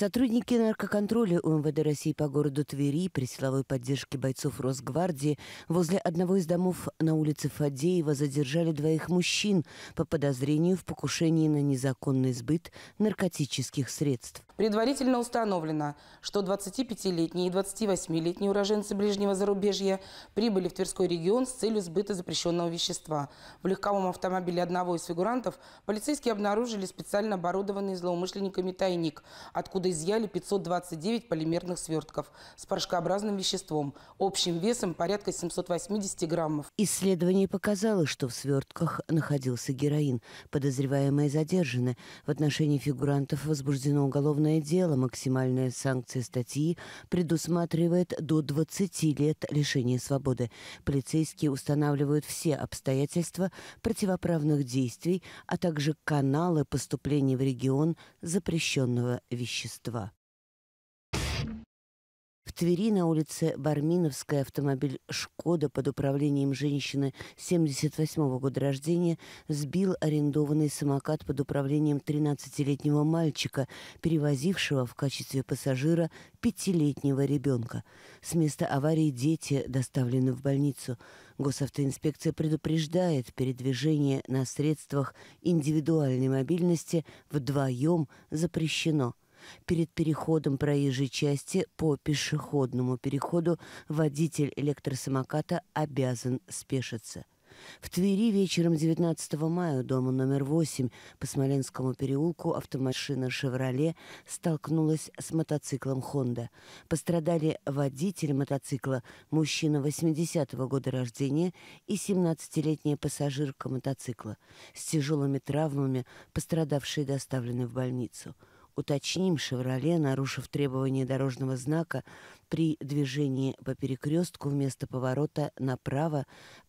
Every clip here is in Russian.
Сотрудники наркоконтроля УМВД России по городу Твери при силовой поддержке бойцов Росгвардии возле одного из домов на улице Фадеева задержали двоих мужчин по подозрению в покушении на незаконный сбыт наркотических средств. Предварительно установлено, что 25-летние и 28-летние уроженцы ближнего зарубежья прибыли в Тверской регион с целью сбыта запрещенного вещества. В легковом автомобиле одного из фигурантов полицейские обнаружили специально оборудованный злоумышленниками тайник, откуда изъяли 529 полимерных свертков с порошкообразным веществом, общим весом порядка 780 граммов. Исследование показало, что в свертках находился героин. Подозреваемые задержаны. В отношении фигурантов возбуждено уголовное уголовное дело. Максимальная санкция статьи предусматривает до 20 лет лишения свободы. Полицейские устанавливают все обстоятельства противоправных действий, а также каналы поступления в регион запрещенного вещества. Твери на улице Барминовская автомобиль «Шкода» под управлением женщины 78 -го года рождения сбил арендованный самокат под управлением 13-летнего мальчика, перевозившего в качестве пассажира пятилетнего ребенка. С места аварии дети доставлены в больницу. Госавтоинспекция предупреждает передвижение на средствах индивидуальной мобильности вдвоем запрещено – Перед переходом проезжей части по пешеходному переходу водитель электросамоката обязан спешиться. В Твери вечером 19 мая у дома номер 8 по Смоленскому переулку автомашина «Шевроле» столкнулась с мотоциклом «Хонда». Пострадали водитель мотоцикла, мужчина 80-го года рождения и 17-летняя пассажирка мотоцикла. С тяжелыми травмами пострадавшие доставлены в больницу. Уточним, «Шевроле», нарушив требование дорожного знака, при движении по перекрестку вместо поворота направо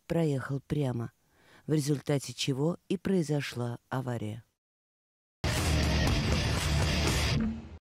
проехал прямо, в результате чего и произошла авария.